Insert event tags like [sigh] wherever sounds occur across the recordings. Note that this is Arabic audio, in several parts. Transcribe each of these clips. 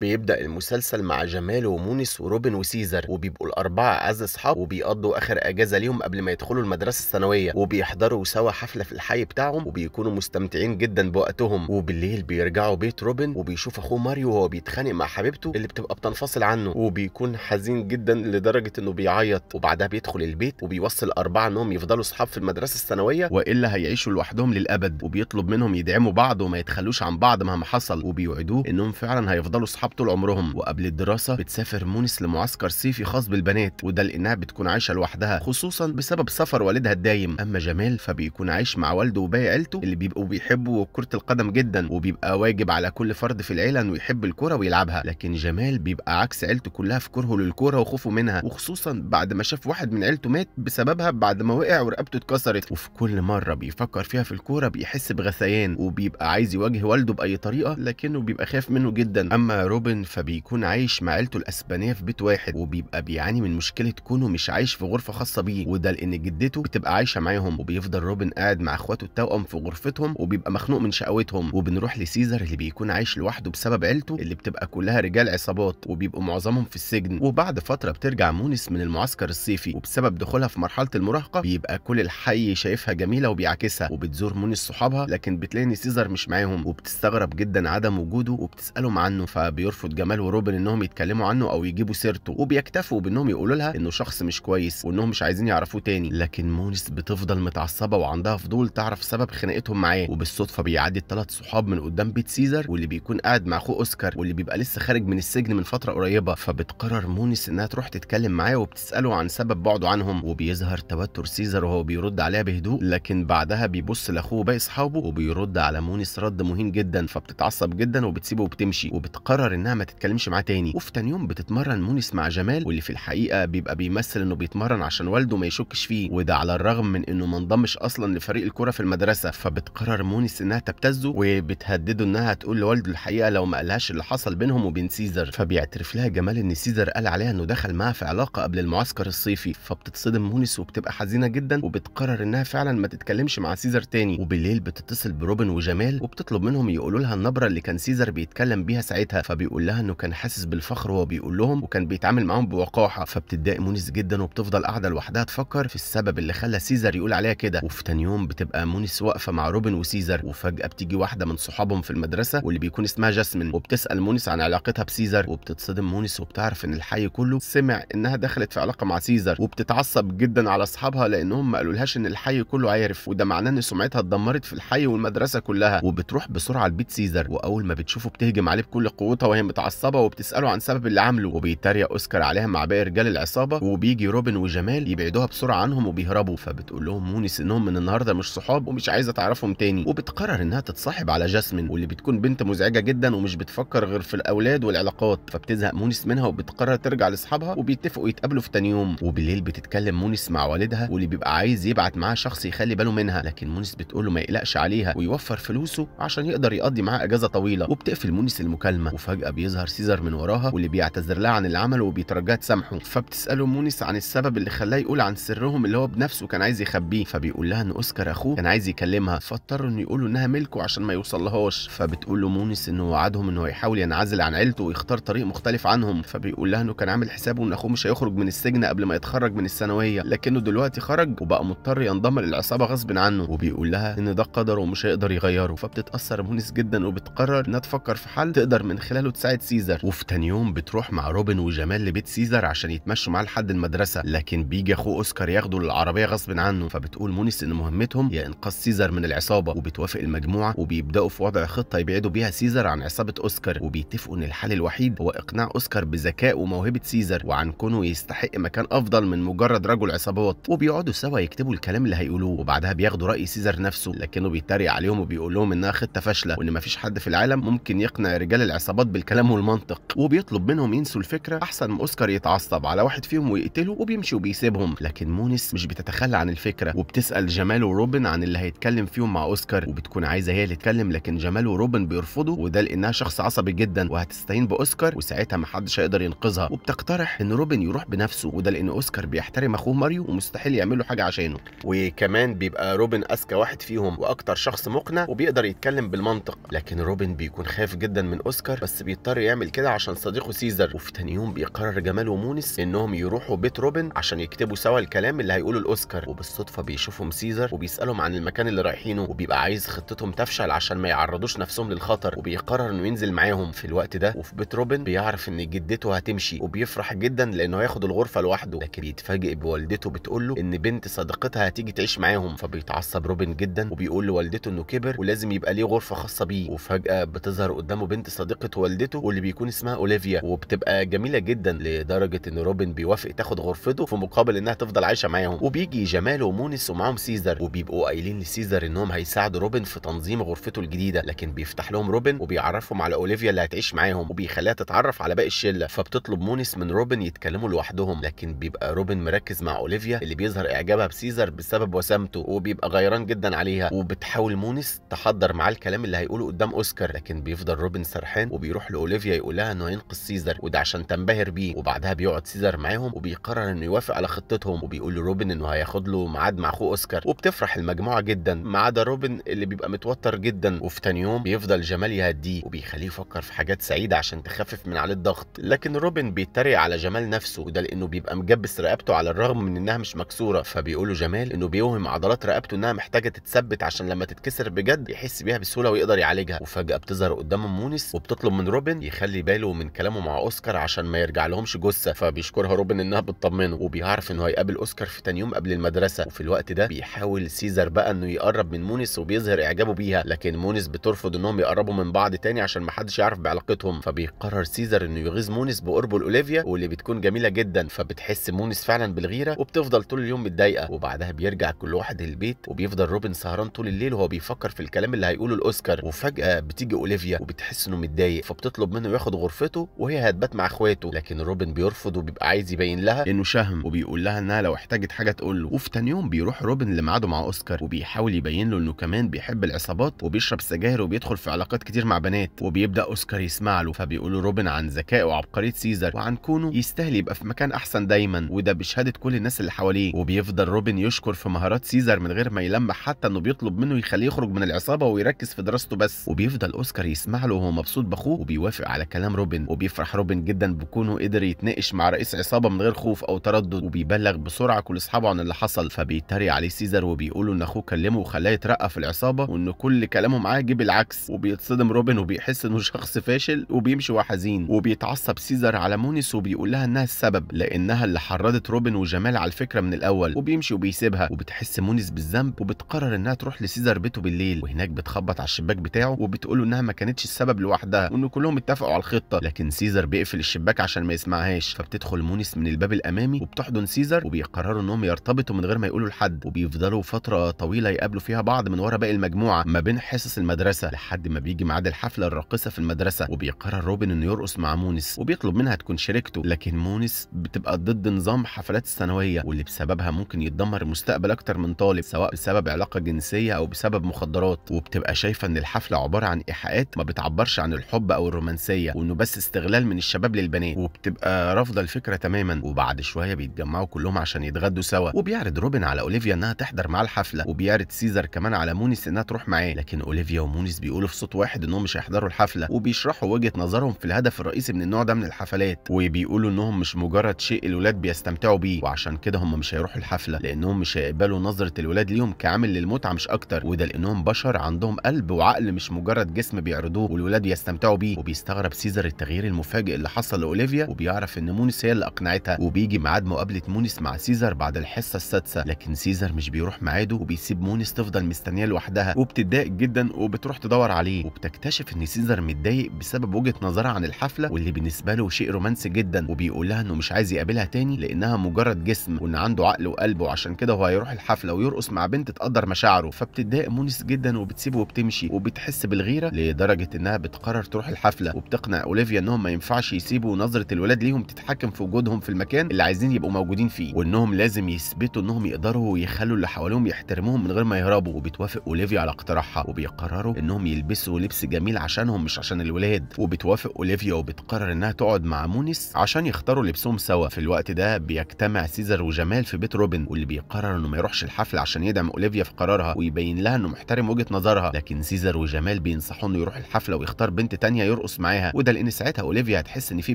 بيبدأ المسلسل مع جمال ومونس وروبن وسيزر وبيبقوا الأربعة أعز أصحاب وبيقضوا آخر أجازة ليهم قبل ما يدخلوا المدرسة الثانوية وبيحضروا سوا حفلة في الحي بتاعهم وبيكونوا مستمتعين جدا بوقتهم وبالليل بيرجعوا بيت روبن وبيشوف أخوه ماريو وهو بيتخانق مع حبيبته اللي بتبقى بتنفصل عنه وبيكون حزين جدا لدرجة إنه بيعيط وبعدها بيدخل البيت وبيوصي الأربعة إنهم يفضلوا أصحاب في المدرسة الثانوية وإلا هيعيشوا لوحدهم للأبد وبيطلب منهم يدعموا بعض وما يتخلوش عن بعض مهما حصل وبيوعدوه إنهم فعلا هيفضلوا اصحاب طول عمرهم وقبل الدراسه بتسافر مونس لمعسكر صيفي خاص بالبنات وده لانها بتكون عايشه لوحدها خصوصا بسبب سفر والدها الدايم اما جمال فبيكون عايش مع والده وباقي عيلته اللي بيبقوا بيحبوا كره القدم جدا وبيبقى واجب على كل فرد في العيله انه يحب الكوره ويلعبها لكن جمال بيبقى عكس عيلته كلها في كرهه للكوره وخوفه منها وخصوصا بعد ما شاف واحد من عيلته مات بسببها بعد ما وقع ورقبته اتكسرت وفي كل مره بيفكر فيها في الكوره بيحس بغثيان وبيبقى عايز يواجه والده باي طريقه لكنه بيبقى خايف منه جدا اما روبن فبيكون عايش مع عيلته الاسبانيه في بيت واحد وبيبقى بيعاني من مشكله كونه مش عايش في غرفه خاصه بيه وده لان جدته بتبقى عايشه معاهم وبيفضل روبن قاعد مع اخواته التوأم في غرفتهم وبيبقى مخنوق من شقاوتهم وبنروح لسيزر اللي بيكون عايش لوحده بسبب عيلته اللي بتبقى كلها رجال عصابات وبيبقوا معظمهم في السجن وبعد فتره بترجع مونس من المعسكر الصيفي وبسبب دخولها في مرحله المراهقه بيبقى كل الحي شايفها جميله وبيعاكسها وبتزور مونس صحابها لكن بتلاقي ان سيزر مش معاهم وبتستغرب جدا عدم وجوده وبتسالهم عنه فبي يرفض جمال وروبن انهم يتكلموا عنه او يجيبوا سيرته وبيكتفوا بانهم يقولوا لها انه شخص مش كويس وانهم مش عايزين يعرفوه تاني لكن مونس بتفضل متعصبه وعندها فضول تعرف سبب خناقتهم معاه وبالصدفه بيعدي الثلاث صحاب من قدام بيت سيزر واللي بيكون قاعد مع اخوه اوسكار واللي بيبقى لسه خارج من السجن من فتره قريبه فبتقرر مونس انها تروح تتكلم معاه وبتساله عن سبب بعده عنهم وبيظهر توتر سيزر وهو بيرد عليها بهدوء لكن بعدها بيبص لاخوه وباقي اصحابه وبيرد على مونس رد مهين جدا فبتتعصب جدا وبتسيبه وبتمشي وبتقرر انها ما تتكلمش معاه تاني وفي تاني يوم بتتمرن مونس مع جمال واللي في الحقيقه بيبقى بيمثل انه بيتمرن عشان والده ما يشكش فيه وده على الرغم من انه ما انضمش اصلا لفريق الكره في المدرسه فبتقرر مونس انها تبتزه وبتهدده انها تقول لوالده الحقيقه لو ما قالهاش اللي حصل بينهم وبين سيزر فبيعترف لها جمال ان سيزر قال عليها انه دخل معاها في علاقه قبل المعسكر الصيفي فبتتصدم مونس وبتبقى حزينه جدا وبتقرر انها فعلا ما تتكلمش مع سيزر تاني وبالليل بتتصل بروبن وجمال وبتطلب منهم يقولوا لها النبره اللي كان سيزر بيتكلم بيها ساعتها فبي بيقول لها انه كان حاسس بالفخر وهو بيقول لهم وكان بيتعامل معاهم بوقاحه فبتتضايق مونس جدا وبتفضل قاعده لوحدها تفكر في السبب اللي خلى سيزر يقول عليها كده وفي تاني يوم بتبقى مونس واقفه مع روبن وسيزر وفجاه بتيجي واحده من صحابهم في المدرسه واللي بيكون اسمها جاسمين وبتسال مونس عن علاقتها بسيزر وبتتصدم مونس وبتعرف ان الحي كله سمع انها دخلت في علاقه مع سيزر وبتتعصب جدا على اصحابها لانهم ما قالولهاش ان الحي كله عارف وده معناه ان سمعتها اتدمرت في الحي والمدرسه كلها وبتروح بسرعه لبيت سيزر واول ما بتشوفه بتهجم عليه بكل قوتها وهي متعصبه وبتساله عن سبب اللي عامله وبيتريق اوسكار عليها مع باقي رجال العصابه وبيجي روبن وجمال يبعدوها بسرعه عنهم وبيهربوا فبتقول لهم مونس انهم من النهارده مش صحاب ومش عايزه تعرفهم تاني وبتقرر انها تتصاحب على جاسمين واللي بتكون بنت مزعجه جدا ومش بتفكر غير في الاولاد والعلاقات فبتزهق مونس منها وبتقرر ترجع لاصحابها وبيتفقوا يتقابلوا في تاني يوم وبالليل بتتكلم مونس مع والدها واللي بيبقى عايز يبعت معاه شخص يخلي باله منها لكن مونس بتقول له ما يقلقش عليها ويوفر فلوسه عشان يقدر يقضي معاها اجازه طويله وبتقفل مونس المكالمه وفجاه بيبقى بيظهر سيزر من وراها واللي بيعتذر لها عن اللي عمله وبيترجاها تسامحه فبتساله مونس عن السبب اللي خلاه يقول عن سرهم اللي هو بنفسه كان عايز يخبيه فبيقول لها ان اوسكار اخوه كان عايز يكلمها فاضطروا انه يقولوا انها ملكه عشان ما يوصلهاش فبتقول له مونس انه وعدهم انه هيحاول ينعزل عن عيلته ويختار طريق مختلف عنهم فبيقول لها انه كان عامل حسابه ان اخوه مش هيخرج من السجن قبل ما يتخرج من الثانويه لكنه دلوقتي خرج وبقى مضطر ينضم للعصابه غصب عنه وبيقول لها ان ده قدره ومش هيقدر يغيره فبتتاثر مونس جدا وبتقرر انها تفكر في حل تقدر من خلاله وتساعد سيزر وفي تاني يوم بتروح مع روبن وجمال لبيت سيزر عشان يتمشوا معاه لحد المدرسه لكن بيجي اخوه اوسكار ياخده للعربيه غصب عنه فبتقول مونس ان مهمتهم هي انقاذ سيزر من العصابه وبتوافق المجموعه وبيبداوا في وضع خطه يبعدوا بيها سيزر عن عصابه اوسكار وبيتفقوا ان الحل الوحيد هو اقناع اوسكار بذكاء وموهبه سيزر وعن كونه يستحق مكان افضل من مجرد رجل عصابات وبيقعدوا سوا يكتبوا الكلام اللي هيقولوه وبعدها بياخدوا راي سيزر نفسه لكنه بيتريق عليهم وبيقول لهم انها خطه فاشله وان مفيش حد في العالم ممكن يقنع رجال العصابات بالكلام والمنطق وبيطلب منهم ينسوا الفكره احسن ما اوسكار يتعصب على واحد فيهم ويقتله وبيمشي وبيسيبهم لكن مونس مش بتتخلى عن الفكره وبتسال جمال وروبن عن اللي هيتكلم فيهم مع اوسكار وبتكون عايزه هي اللي تتكلم لكن جمال وروبن بيرفضوا وده لانها شخص عصبي جدا وهتستهين باوسكار وساعتها محدش هيقدر ينقذها وبتقترح ان روبن يروح بنفسه وده لان اوسكار بيحترم اخوه ماريو ومستحيل يعمل له حاجه عشانه وكمان بيبقى روبن اذكى واحد فيهم واكتر شخص مقنع وبيقدر يتكلم بالمنطق لكن روبن بيكون خايف جدا من اوسكار بس بيضطر يعمل كده عشان صديقه سيزر وفي تاني يوم بيقرر جمال ومونس انهم يروحوا بيت روبن عشان يكتبوا سوا الكلام اللي هيقوله الاوسكار وبالصدفه بيشوفهم سيزر وبيسالهم عن المكان اللي رايحينه وبيبقى عايز خطتهم تفشل عشان ما يعرضوش نفسهم للخطر وبيقرر انه ينزل معاهم في الوقت ده وفي بيت روبن بيعرف ان جدته هتمشي وبيفرح جدا لانه هياخد الغرفه لوحده لكن بيتفاجئ بوالدته بتقول له ان بنت صديقتها هتيجي تعيش معاهم فبيتعصب روبن جدا وبيقول لوالدته انه كبر ولازم يبقى ليه غرفه خاصه بيه وفجاه بتظهر قدامه بنت صديقه والدته والدته واللي بيكون اسمها اوليفيا وبتبقى جميله جدا لدرجه ان روبن بيوافق تاخد غرفته في مقابل انها تفضل عايشه معاهم وبيجي جمال ومونس ومعاهم سيزر وبيبقوا قايلين لسيزر انهم هيساعدوا روبن في تنظيم غرفته الجديده لكن بيفتح لهم روبن وبيعرفهم على اوليفيا اللي هتعيش معاهم وبيخليها تتعرف على باقي الشله فبتطلب مونس من روبن يتكلموا لوحدهم لكن بيبقى روبن مركز مع اوليفيا اللي بيظهر اعجابها بسيزر بسبب وسامته وبيبقى غيران جدا عليها وبتحاول مونس تحضر معاه الكلام اللي هيقوله قدام اوسكار لكن بيفضل روبن سرحان وبيروح بيروح لاوليفيا يقول لها انه هينقذ سيزر وده عشان تنبهر بيه وبعدها بيقعد سيزر معاهم وبيقرر انه يوافق على خطتهم وبيقول لروبن انه هياخد له ميعاد مع اخوه اوسكار وبتفرح المجموعه جدا ما عدا روبن اللي بيبقى متوتر جدا وفي تاني يوم بيفضل جمال يهديه وبيخليه يفكر في حاجات سعيده عشان تخفف من عليه الضغط لكن روبن بيتريق على جمال نفسه وده لانه بيبقى مجبس رقبته على الرغم من انها مش مكسوره فبيقول له جمال انه بيوهم عضلات رقبته انها محتاجه تتثبت عشان لما تتكسر بجد يحس بيها بسهوله ويقدر يعالجها وفجاه بتظهر قدام مونس وبتطلب من روبن يخلي باله من كلامه مع اوسكار عشان ما يرجع لهمش جثه فبيشكرها روبن انها بتطمنه وبيعرف انه هيقابل اوسكار في تاني يوم قبل المدرسه وفي الوقت ده بيحاول سيزر بقى انه يقرب من مونس وبيظهر اعجابه بيها لكن مونس بترفض انهم يقربوا من بعض تاني عشان ما حدش يعرف بعلاقتهم فبيقرر سيزر انه يغيظ مونس بقربه لاوليفيا واللي بتكون جميله جدا فبتحس مونس فعلا بالغيره وبتفضل طول اليوم متضايقه وبعدها بيرجع كل واحد البيت وبيفضل روبن سهران طول الليل وهو بيفكر في الكلام اللي هيقوله لاوسكار وفجاه بتيجي اوليفيا وبتحس انه متضايق بتطلب منه ياخد غرفته وهي هتبات مع اخواته لكن روبن بيرفض وبيبقى عايز يبين لها انه شهم وبيقول لها انها لو احتاجت حاجه تقول له وفي تاني يوم بيروح روبن لميعاده مع اوسكار وبيحاول يبين له انه كمان بيحب العصابات وبيشرب سجاير وبيدخل في علاقات كتير مع بنات وبيبدا اوسكار يسمع له فبيقول له روبن عن ذكائه وعبقريه سيزر وعن كونه يستاهل يبقى في مكان احسن دايما وده بشهاده كل الناس اللي حواليه وبيفضل روبن يشكر في مهارات سيزر من غير ما يلمح حتى انه بيطلب منه يخليه يخرج من العصابه ويركز في دراسته بس وبيفضل اوسكار يسمع له وهو مبسوط باخوه بيوافق على كلام روبن وبيفرح روبن جدا بكونه قدر يتناقش مع رئيس عصابه من غير خوف او تردد وبيبلغ بسرعه كل اصحابه عن اللي حصل فبيتريق عليه سيزر وبيقولوا ان اخوه كلمه وخلاه يترقى في العصابه وان كل كلامه معاه جه بالعكس وبيتصدم روبن وبيحس انه شخص فاشل وبيمشي وحزين وبيتعصب سيزر على مونيس وبيقول لها انها السبب لانها اللي حرضت روبن وجمال على الفكره من الاول وبيمشي وبيسيبها وبتحس مونيس بالذنب وبتقرر انها تروح لسيزر بيته بالليل وهناك بتخبط على الشباك بتاعه وبتقول انها ما كانتش السبب لوحدها وان كلهم كلهم اتفقوا على الخطه لكن سيزر بيقفل الشباك عشان ما يسمعهاش فبتدخل مونيس من الباب الامامي وبتحضن سيزر وبيقرروا انهم يرتبطوا من غير ما يقولوا لحد وبيفضلوا فتره طويله يقابلوا فيها بعض من ورا باقي المجموعه ما بين حصص المدرسه لحد ما بيجي ميعاد الحفله الراقصه في المدرسه وبيقرر روبن انه يرقص مع مونس وبيطلب منها تكون شريكته لكن مونس بتبقى ضد نظام حفلات الثانويه واللي بسببها ممكن يتدمر مستقبل اكتر من طالب سواء بسبب علاقه جنسيه او بسبب مخدرات وبتبقى شايفه ان الحفله عباره عن ايحاءات ما بتعبرش عن الحب او او الرومانسيه وانه بس استغلال من الشباب للبنات وبتبقى رافضه الفكره تماما وبعد شويه بيتجمعوا كلهم عشان يتغدوا سوا وبيعرض روبن على اوليفيا انها تحضر معاه الحفله وبيعرض سيزر كمان على مونس انها تروح معاه لكن اوليفيا ومونس بيقولوا في صوت واحد انهم مش هيحضروا الحفله وبيشرحوا وجهه نظرهم في الهدف الرئيسي من النوع ده من الحفلات وبيقولوا انهم مش مجرد شيء الولاد بيستمتعوا بيه وعشان كده هم مش هيروحوا الحفله لانهم مش هيقبلوا نظره الولاد ليهم كعامل للمتعه مش اكتر وده لانهم بشر عندهم قلب وعقل مش مجرد جسم بيعرضوه والولاد يستمتعوا بيه وبيستغرب سيزر التغيير المفاجئ اللي حصل لاوليفيا وبيعرف ان مونس هي اللي اقنعتها وبيجي ميعاد مقابله مونس مع سيزر بعد الحصه السادسه لكن سيزر مش بيروح ميعاده وبيسيب مونس تفضل مستنيه لوحدها وبتضايق جدا وبتروح تدور عليه وبتكتشف ان سيزر متضايق بسبب وجهه نظرها عن الحفله واللي بالنسبه له شيء رومانسي جدا وبيقول لها انه مش عايز يقابلها تاني لانها مجرد جسم وان عنده عقل وقلب وعشان كده هو هيروح الحفله ويرقص مع بنت تقدر مشاعره فبتضايق مونس جدا وبتسيبه وبتمشي وبتحس بالغيره لدرجه انها بتقرر تروح الحفله الحفله وبتقنع اوليفيا انهم ما ينفعش يسيبوا نظره الولاد ليهم تتحكم في وجودهم في المكان اللي عايزين يبقوا موجودين فيه وانهم لازم يثبتوا انهم يقدروا ويخلوا اللي حواليهم يحترموهم من غير ما يهربوا وبتوافق اوليفيا على اقتراحها وبيقرروا انهم يلبسوا لبس جميل عشانهم مش عشان الولاد وبتوافق اوليفيا وبتقرر انها تقعد مع مونس عشان يختاروا لبسهم سوا في الوقت ده بيجتمع سيزر وجمال في بيت روبن واللي بيقرر انه ما يروحش الحفله عشان يدعم اوليفيا في قرارها ويبين لها انه محترم وجهه نظرها لكن سيزر وجمال بينصحوه انه يروح الحفله ويختار بنت تانية يرقص معاها وده لان ساعتها اوليفيا هتحس ان في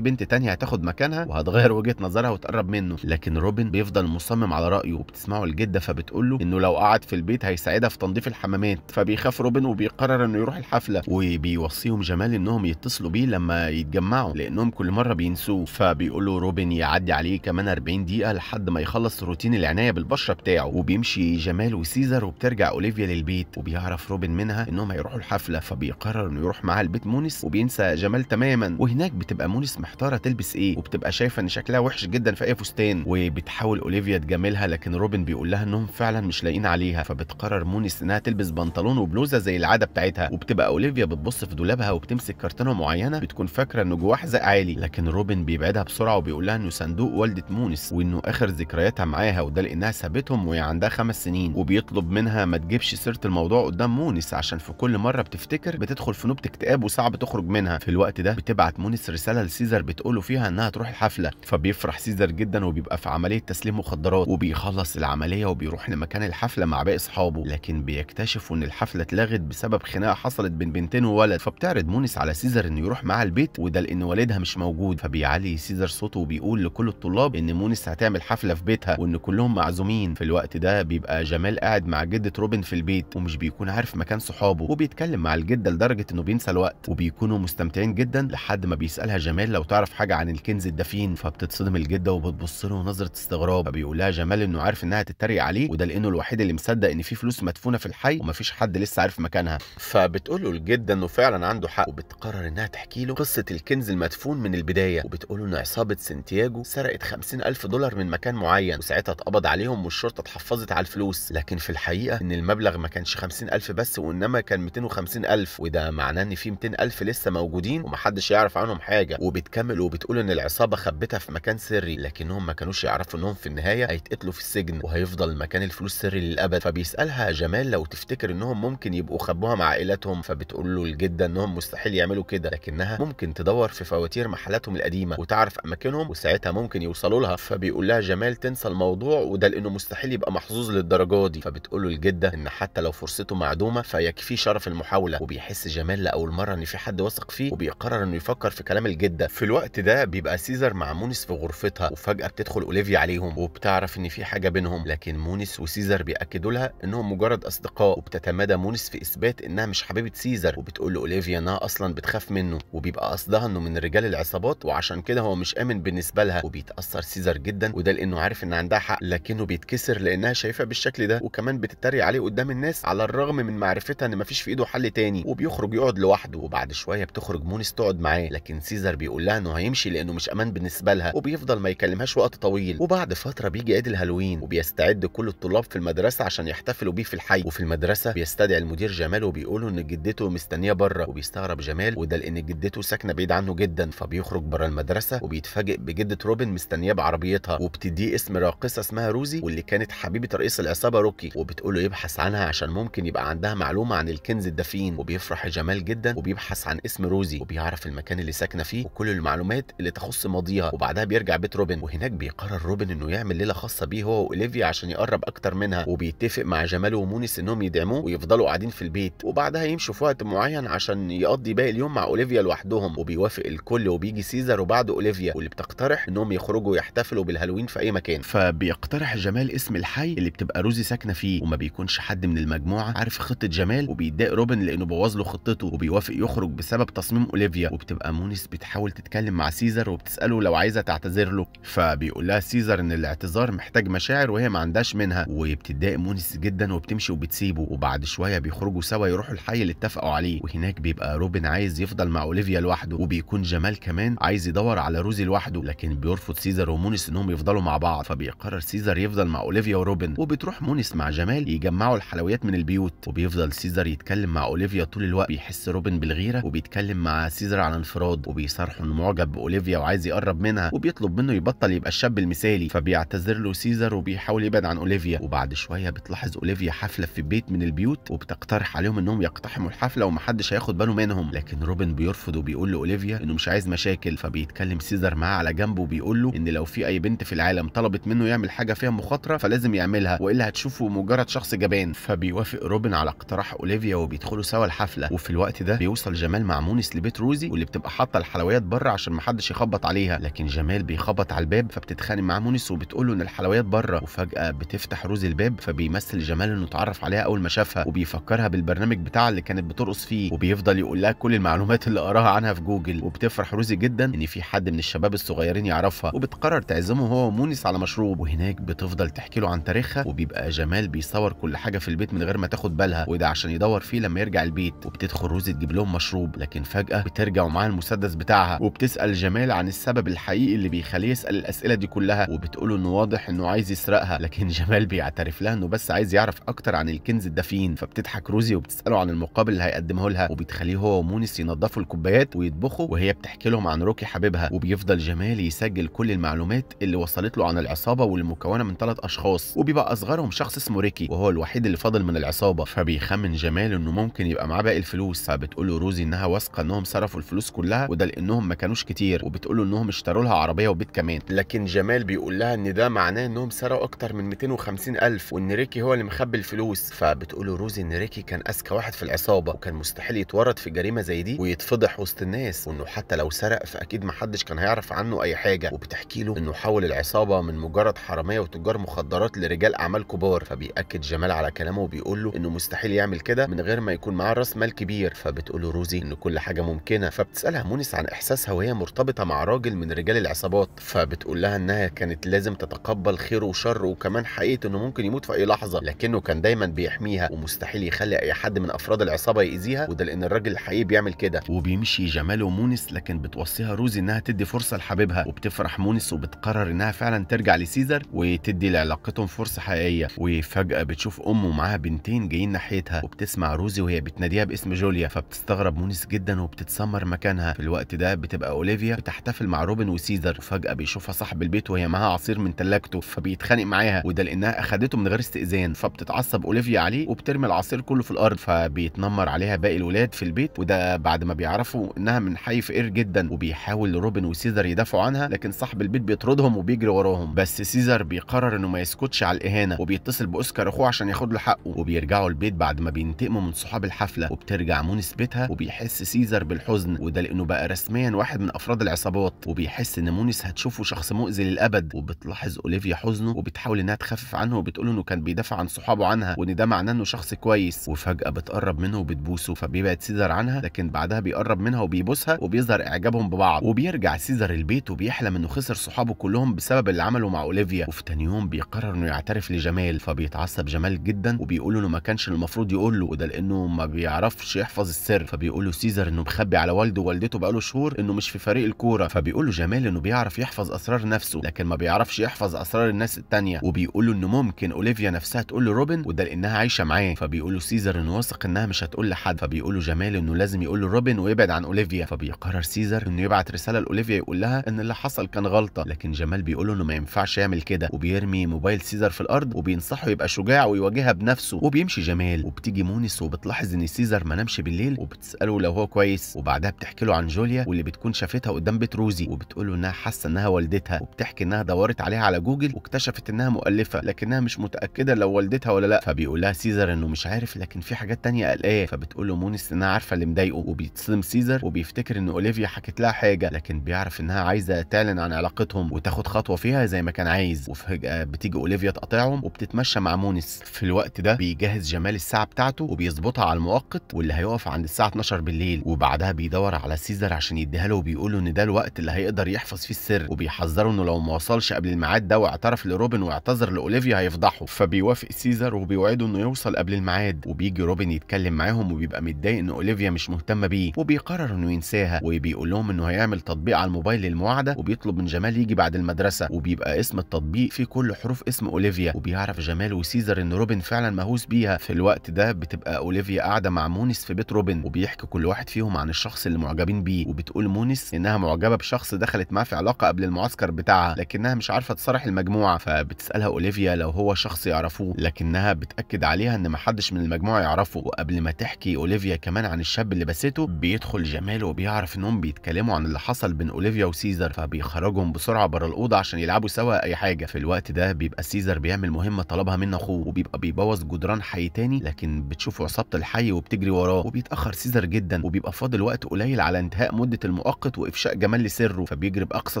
بنت تانية هتاخد مكانها وهتغير وجهه نظرها وتقرب منه لكن روبن بيفضل مصمم على رايه وبتسمعه الجده فبتقول له انه لو قعد في البيت هيساعدها في تنظيف الحمامات فبيخاف روبن وبيقرر انه يروح الحفله وبيوصيهم جمال انهم يتصلوا بيه لما يتجمعوا لانهم كل مره بينسوه فبيقول له روبن يعدي عليه كمان 40 دقيقه لحد ما يخلص روتين العنايه بالبشره بتاعه وبيمشي جمال وسيزر وبترجع اوليفيا للبيت وبيعرف روبن منها انهم هيروحوا الحفله فبيقرر انه يروح معاها البيت مونس وبينسى بتنسى جمال تماما وهناك بتبقى مونس محتاره تلبس ايه وبتبقى شايفه ان شكلها وحش جدا في اي فستان وبتحاول اوليفيا تجاملها لكن روبن بيقول لها انهم فعلا مش لاقيين عليها فبتقرر مونس انها تلبس بنطلون وبلوزه زي العاده بتاعتها وبتبقى اوليفيا بتبص في دولابها وبتمسك كرتونه معينه بتكون فاكره انه جواه حذاء عالي لكن روبن بيبعدها بسرعه وبيقول لها انه صندوق والده مونس وانه اخر ذكرياتها معاها وده لانها سابتهم وهي عندها خمس سنين وبيطلب منها ما تجيبش سيره الموضوع قدام مونس عشان في كل مره بتفتكر بتدخل في نوبه اكتئاب وصعب تخرج منها منها في الوقت ده بتبعت مونس رساله لسيزر بتقوله فيها انها تروح الحفله فبيفرح سيزر جدا وبيبقى في عمليه تسليم مخدرات وبيخلص العمليه وبيروح لمكان الحفله مع باقي اصحابه لكن بيكتشفوا ان الحفله اتلغت بسبب خناقه حصلت بين بنتين وولد فبتعرض مونس على سيزر انه يروح معاها البيت وده لان والدها مش موجود فبيعلي سيزر صوته وبيقول لكل الطلاب ان مونس هتعمل حفله في بيتها وان كلهم معزومين في الوقت ده بيبقى جمال قاعد مع جده روبن في البيت ومش بيكون عارف مكان صحابه وبيتكلم مع الجده لدرجه انه بينسى الوقت وبيكونوا مستمتعين جدا لحد ما بيسالها جمال لو تعرف حاجه عن الكنز الدفين فبتتصدم الجده وبتبص له نظره استغراب فبيقولها جمال انه عارف انها تتريق عليه وده لانه الوحيد اللي مصدق ان في فلوس مدفونه في الحي ومفيش حد لسه عارف مكانها فبتقول له الجده انه فعلا عنده حق وبتقرر انها تحكي له قصه الكنز المدفون من البدايه وبتقول له ان عصابه سنتياجو سرقت 50000 دولار من مكان معين وساعتها اتقبض عليهم والشرطه اتحفظت على الفلوس لكن في الحقيقه ان المبلغ ما كانش 50000 بس وانما كان 250000 وده معناه ان في 200000 لسه موجودين ومحدش يعرف عنهم حاجه وبتكمل وبتقول ان العصابه خبتها في مكان سري لكنهم ما كانوش يعرفوا انهم في النهايه هيتقتلوا في السجن وهيفضل مكان الفلوس سري للابد فبيسالها جمال لو تفتكر انهم ممكن يبقوا خبوها مع عائلتهم فبتقول له الجده انهم مستحيل يعملوا كده لكنها ممكن تدور في فواتير محلاتهم القديمه وتعرف اماكنهم وساعتها ممكن يوصلوا لها فبيقول لها جمال تنسى الموضوع وده لانه مستحيل يبقى محظوظ للدرجه دي فبتقول له الجده ان حتى لو فرصته معدومه فيكفيه شرف المحاوله وبيحس جمال لاول مره ان في حد وثق بيثق فيه وبيقرر انه يفكر في كلام الجده في الوقت ده بيبقى سيزر مع مونس في غرفتها وفجاه بتدخل اوليفيا عليهم وبتعرف ان في حاجه بينهم لكن مونس وسيزر بياكدوا لها انهم مجرد اصدقاء وبتتمادى مونس في اثبات انها مش حبيبه سيزر وبتقول لاوليفيا انها اصلا بتخاف منه وبيبقى قصدها انه من رجال العصابات وعشان كده هو مش امن بالنسبه لها وبيتاثر سيزر جدا وده لانه عارف ان عندها حق لكنه بيتكسر لانها شايفاه بالشكل ده وكمان بتتريق عليه قدام الناس على الرغم من معرفتها ان مفيش في ايده حل تاني وبيخرج يقعد لوحده وبعد شويه بتخرج مونس تقعد معاه لكن سيزر بيقول لها انه هيمشي لانه مش امان بالنسبه لها وبيفضل ما يكلمهاش وقت طويل وبعد فتره بيجي عيد الهالوين وبيستعد كل الطلاب في المدرسه عشان يحتفلوا بيه في الحي وفي المدرسه بيستدعي المدير جمال وبيقول ان جدته مستنيه بره وبيستغرب جمال وده لان جدته ساكنه بعيد عنه جدا فبيخرج بره المدرسه وبيتفاجئ بجده روبن مستنيه بعربيتها وبتديه اسم راقصه اسمها روزي واللي كانت حبيبه رئيس العصابه روكي وبتقول يبحث عنها عشان ممكن يبقى عندها معلومه عن الكنز الدفين وبيفرح جمال جدا وبيبحث عن اسم اسم روزي وبيعرف المكان اللي ساكنه فيه وكل المعلومات اللي تخص ماضيها وبعدها بيرجع بيت روبن وهناك بيقرر روبن انه يعمل ليله خاصه بيه هو واوليفيا عشان يقرب اكتر منها وبيتفق مع جمال ومونس انهم يدعموه ويفضلوا قاعدين في البيت وبعدها يمشوا في وقت معين عشان يقضي باقي اليوم مع اوليفيا لوحدهم وبيوافق الكل وبيجي سيزر وبعده اوليفيا واللي بتقترح انهم يخرجوا يحتفلوا بالهالوين في اي مكان فبيقترح جمال اسم الحي اللي بتبقى روزي ساكنه فيه وما بيكونش حد من المجموعه عارف خطه جمال وبيتضايق روبن لانه بوظ له خطته وبيوافق يخرج بسبب بتصميم اوليفيا وبتبقى مونس بتحاول تتكلم مع سيزر وبتساله لو عايزه تعتذر له فبيقول لها سيزر ان الاعتذار محتاج مشاعر وهي ما عندهاش منها وبتتضايق مونس جدا وبتمشي وبتسيبه وبعد شويه بيخرجوا سوا يروحوا الحي اللي اتفقوا عليه وهناك بيبقى روبن عايز يفضل مع اوليفيا لوحده وبيكون جمال كمان عايز يدور على روزي لوحده لكن بيرفض سيزر ومونس انهم يفضلوا مع بعض فبيقرر سيزر يفضل مع اوليفيا وروبن وبتروح مونس مع جمال يجمعوا الحلويات من البيوت وبيفضل سيزر يتكلم مع اوليفيا طول الوقت بيحس روبن بالغيره وبيتكلم بيتكلم مع سيزر عن انفراد وبيصارحه انه معجب باوليفيا وعايز يقرب منها وبيطلب منه يبطل يبقى الشاب المثالي فبيعتذر له سيزر وبيحاول يبعد عن اوليفيا وبعد شويه بتلاحظ اوليفيا حفله في بيت من البيوت وبتقترح عليهم انهم يقتحموا الحفله ومحدش هياخد باله منهم لكن روبن بيرفض وبيقول لاوليفيا انه مش عايز مشاكل فبيتكلم سيزر معاه على جنبه وبيقول له ان لو في اي بنت في العالم طلبت منه يعمل حاجه فيها مخاطره فلازم يعملها والا هتشوفه مجرد شخص جبان فبيوافق روبن على اقتراح اوليفيا وبيدخلوا سوا الحفله وفي الوقت ده بيوصل جمال معمول بقوانونس لبيت روزي واللي بتبقى حاطه الحلويات بره عشان محدش يخبط عليها لكن جمال بيخبط على الباب فبتتخانق معاه مونس وبتقول له ان الحلويات بره وفجاه بتفتح روزي الباب فبيمثل جمال انه اتعرف عليها اول ما شافها وبيفكرها بالبرنامج بتاعها اللي كانت بترقص فيه وبيفضل يقول لها كل المعلومات اللي قراها عنها في جوجل وبتفرح روزي جدا ان في حد من الشباب الصغيرين يعرفها وبتقرر تعزمه هو ومونس على مشروب وهناك بتفضل تحكي له عن تاريخها وبيبقى جمال بيصور كل حاجه في البيت من غير ما تاخد بالها وده عشان يدور فيه لما يرجع البيت وبتدخل روزي تجيب لهم مشروب لكن لكن فجأة بترجع ومعاها المسدس بتاعها وبتسأل جمال عن السبب الحقيقي اللي بيخليه يسأل الأسئلة دي كلها وبتقوله إنه واضح إنه عايز يسرقها لكن [laughs] جمال بيعترف لها إنه بس عايز يعرف أكتر عن الكنز الدفين فبتضحك روزي وبتسأله عن المقابل اللي هيقدمه لها وبتخليه هو ومونس ينظفوا الكوبايات ويطبخوا وهي بتحكي لهم عن روكي حبيبها وبيفضل جمال يسجل كل المعلومات اللي وصلت له عن العصابة واللي مكونة من ثلاث أشخاص وبيبقى أصغرهم شخص اسمه ريكي وهو الوحيد اللي فاضل من العصابة فبيخمن جمال إنه ممكن يبقى معاه باقي الفلوس فبتقول له روزي إنها واثقة واثقه انهم صرفوا الفلوس كلها وده لانهم ما كانوش كتير وبتقول له انهم اشتروا لها عربيه وبيت كمان لكن جمال بيقول لها ان ده معناه انهم سرقوا اكتر من 250 الف وان ريكي هو اللي مخبي الفلوس فبتقول له روزي ان ريكي كان اذكى واحد في العصابه وكان مستحيل يتورط في جريمه زي دي ويتفضح وسط الناس وانه حتى لو سرق فاكيد محدش كان هيعرف عنه اي حاجه وبتحكي له انه حول العصابه من مجرد حراميه وتجار مخدرات لرجال اعمال كبار فبياكد جمال على كلامه وبيقول له انه مستحيل يعمل كده من غير ما يكون معاه راس مال كبير فبتقول له روزي ان كل حاجة ممكنة فبتسألها مونس عن إحساسها وهي مرتبطة مع راجل من رجال العصابات فبتقول لها إنها كانت لازم تتقبل خيره وشره وكمان حقيقة إنه ممكن يموت في أي لحظة لكنه كان دايما بيحميها ومستحيل يخلي أي حد من أفراد العصابة يأذيها وده لأن الراجل الحقيقي بيعمل كده وبيمشي جمال ومونس لكن بتوصيها روزي إنها تدي فرصة لحبيبها وبتفرح مونس وبتقرر إنها فعلا ترجع لسيزر وتدي لعلاقتهم فرصة حقيقية وفجأة بتشوف أمه معاها بنتين جايين ناحيتها وبتسمع روزي وهي بتناديها باسم جوليا فبتستغرب مونس جدا جدا وبتتسمر مكانها في الوقت ده بتبقى اوليفيا بتحتفل مع روبن وسيزر وفجاه بيشوفها صاحب البيت وهي معاها عصير من ثلاجته فبيتخانق معاها وده لانها اخدته من غير استئذان فبتتعصب اوليفيا عليه وبترمي العصير كله في الارض فبيتنمر عليها باقي الولاد في البيت وده بعد ما بيعرفوا انها من حي فقير جدا وبيحاول روبن وسيزر يدافعوا عنها لكن صاحب البيت بيطردهم وبيجري وراهم بس سيزر بيقرر انه ما يسكتش على الاهانه وبيتصل باوسكار اخوه عشان ياخد له حقه وبيرجعوا البيت بعد ما بينتقموا من صحاب الحفله وبترجع مونس بيتها وبيحس سيزر بالحزن وده لانه بقى رسميا واحد من افراد العصابات وبيحس ان مونس هتشوفه شخص مؤذي للابد وبتلاحظ اوليفيا حزنه وبتحاول انها تخفف عنه وبتقول انه كان بيدافع عن صحابه عنها وان ده معناه انه شخص كويس وفجاه بتقرب منه وبتبوسه فبيبعد سيزر عنها لكن بعدها بيقرب منها وبيبوسها وبيظهر اعجابهم ببعض وبيرجع سيزر البيت وبيحلم انه خسر صحابه كلهم بسبب اللي عمله مع اوليفيا وفي تاني يوم بيقرر انه يعترف لجمال فبيتعصب جمال جدا وبيقول انه ما كانش المفروض يقول له وده لانه ما بيعرفش يحفظ السر فبيقول له سيزر بيعتذر انه مخبي على والده ووالدته بقاله شهور انه مش في فريق الكوره فبيقول له جمال انه بيعرف يحفظ اسرار نفسه لكن ما بيعرفش يحفظ اسرار الناس التانية وبيقول له انه ممكن اوليفيا نفسها تقول له روبن وده لانها عايشه معاه فبيقول له سيزر انه واثق انها مش هتقول لحد فبيقول له جمال انه لازم يقول له روبن ويبعد عن اوليفيا فبيقرر سيزر انه يبعت رساله لاوليفيا يقول لها ان اللي حصل كان غلطه لكن جمال بيقول له انه ما ينفعش يعمل كده وبيرمي موبايل سيزر في الارض وبينصحه يبقى شجاع ويواجهها بنفسه وبيمشي جمال وبتيجي مونس وبتلاحظ ان سيزر ما نامش بالليل وبتساله لو هو كويس وبعدها بتحكي له عن جوليا واللي بتكون شافتها قدام بيت روزي وبتقول له انها حاسه انها والدتها وبتحكي انها دورت عليها على جوجل واكتشفت انها مؤلفه لكنها مش متاكده لو والدتها ولا لا فبيقول لها سيزر انه مش عارف لكن في حاجات تانية قلقاه إيه. فبتقول له مونس انها عارفه اللي مضايقه وبيتصدم سيزر وبيفتكر ان اوليفيا حكت لها حاجه لكن بيعرف انها عايزه تعلن عن علاقتهم وتاخد خطوه فيها زي ما كان عايز وفجاه بتيجي اوليفيا تقاطعهم وبتتمشى مع مونس في الوقت ده بيجهز جمال الساعه بتاعته وبيظبطها على المؤقت واللي هيقف عند الساعه 12 بالليل وبعدها بيدور على سيزر عشان يديها له وبيقول له ان ده الوقت اللي هيقدر يحفظ فيه السر وبيحذره انه لو ما وصلش قبل الميعاد ده واعترف لروبن واعتذر لاوليفيا هيفضحه فبيوافق سيزر وبيوعده انه يوصل قبل الميعاد وبيجي روبن يتكلم معاهم وبيبقى متضايق ان اوليفيا مش مهتمه بيه وبيقرر انه ينساها وبيقول لهم انه هيعمل تطبيق على الموبايل للمواعده وبيطلب من جمال يجي بعد المدرسه وبيبقى اسم التطبيق فيه كل حروف اسم اوليفيا وبيعرف جمال وسيزر ان روبن فعلا مهووس بيها في الوقت ده بتبقى اوليفيا قاعده مع مونس في بيت روبن وبيحكي كل واحد فيهم عن الشخص اللي معجبين بيه وبتقول مونس انها معجبه بشخص دخلت معاه في علاقه قبل المعسكر بتاعها لكنها مش عارفه تصارح المجموعه فبتسالها اوليفيا لو هو شخص يعرفوه لكنها بتاكد عليها ان محدش من المجموعه يعرفه وقبل ما تحكي اوليفيا كمان عن الشاب اللي بسيته بيدخل جمال وبيعرف انهم بيتكلموا عن اللي حصل بين اوليفيا وسيزر فبيخرجهم بسرعه بره الاوضه عشان يلعبوا سوا اي حاجه في الوقت ده بيبقى سيزر بيعمل مهمه طلبها منه اخوه وبيبقى بيبوظ جدران حي تاني لكن بتشوف عصابه الحي وبتجري وراه وبيتاخر سيزر جدا وبيبقى بيبقى فاضل وقت قليل على انتهاء مده المؤقت وافشاء جمال لسره فبيجري باقصى